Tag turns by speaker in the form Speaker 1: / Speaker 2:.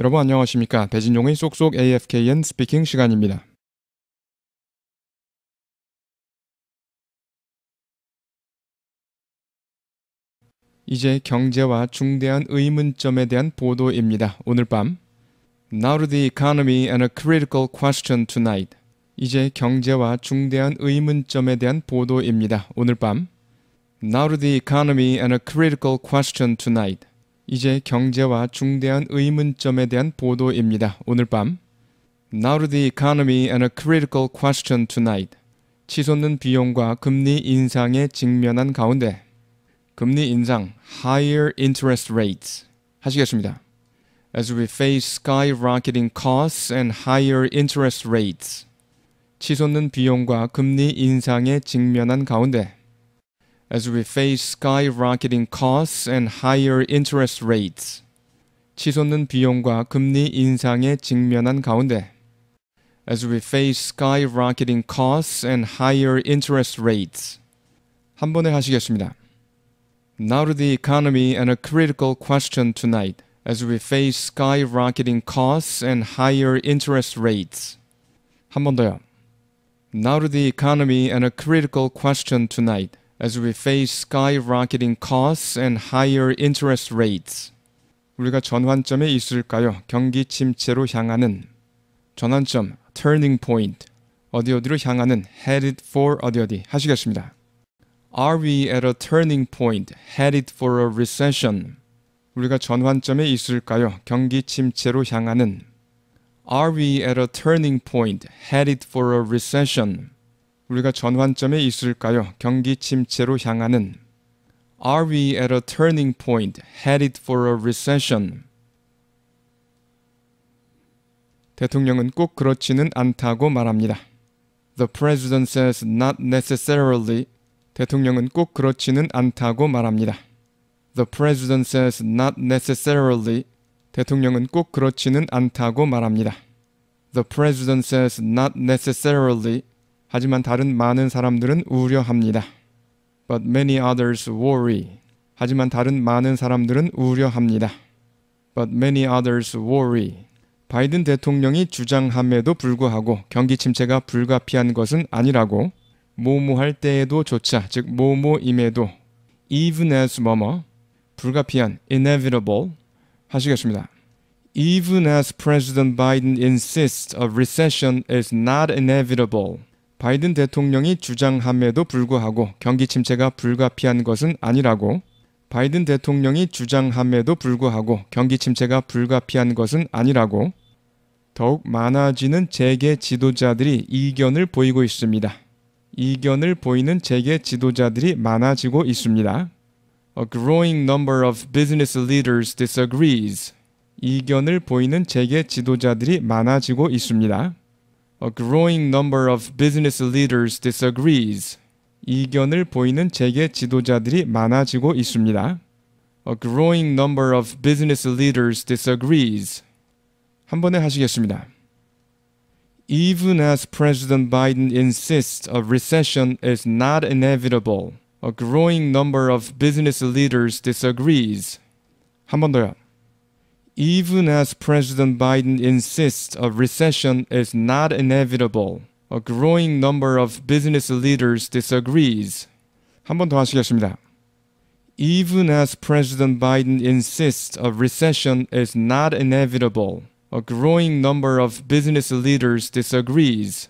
Speaker 1: 여러분 안녕하십니까? 배진종의 쏙쏙 AFKN 스피킹 시간입니다. 이제 경제와 중대한 의문점에 대한 보도입니다. 오늘 밤 Now the economy and a critical question tonight. 이제 경제와 중대한 의문점에 대한 보도입니다. 오늘 밤 Now the economy and a critical question tonight. 이제 경제와 중대한 의문점에 대한 보도입니다. 오늘 밤 Now to the economy and a critical question tonight. 치솟는 비용과 금리 인상에 직면한 가운데 금리 인상 higher interest rates 하시겠습니다. As we face skyrocketing costs and higher interest rates. 치솟는 비용과 금리 인상에 직면한 가운데 as we face skyrocketing costs and higher interest rates. 치솟는 비용과 금리 인상에 직면한 가운데 as we face skyrocketing costs and higher interest rates. 한 번에 하시겠습니다. Now to the economy and a critical question tonight as we face skyrocketing costs and higher interest rates. 한 번 더요. Now to the economy and a critical question tonight as we face skyrocketing costs and higher interest rates. 우리가 전환점에 있을까요? 경기 침체로 향하는 전환점, turning point. 어디 어디로 향하는 headed for 어디 어디 하시겠습니다. Are we at a turning point headed for a recession? 우리가 전환점에 있을까요? 경기 침체로 향하는 Are we at a turning point headed for a recession? 우리가 전환점에 있을까요? 경기 침체로 향하는 Are we at a turning point headed for a recession? 대통령은 꼭 그렇지는 않다고 말합니다. The president says not necessarily. 대통령은 꼭 그렇지는 않다고 말합니다. The president says not necessarily. 대통령은 꼭 그렇지는 않다고 말합니다. The president says not necessarily. 하지만 다른 많은 사람들은 우려합니다. But many others worry. 하지만 다른 많은 사람들은 우려합니다. But many others worry. 바이든 대통령이 주장함에도 불구하고 경기 침체가 불가피한 것은 아니라고 모모할 때에도 조차 즉 모모임에도 even as 뭐뭐 불가피한 inevitable 하시겠습니다. Even as President Biden insists a recession is not inevitable. 바이든 대통령이 주장함에도 불구하고 경기 침체가 불가피한 것은 아니라고 바이든 대통령이 주장함에도 불구하고 경기 침체가 불가피한 것은 아니라고 더욱 많아지는 재계 지도자들이 이견을 보이고 있습니다. 이견을 보이는 재계 지도자들이 많아지고 있습니다. A growing number of business leaders disagrees. 이견을 보이는 재계 지도자들이 많아지고 있습니다. A growing number of business leaders disagrees. 이견을 보이는 재계 지도자들이 많아지고 있습니다. A growing number of business leaders disagrees. 한 번에 하시겠습니다. Even as President Biden insists a recession is not inevitable, a growing number of business leaders disagrees. 한 번 더요 even as President Biden insists a recession is not inevitable. A growing number of business leaders disagrees. 한번더 하시겠습니다. Even as President Biden insists a recession is not inevitable, a growing number of business leaders disagrees.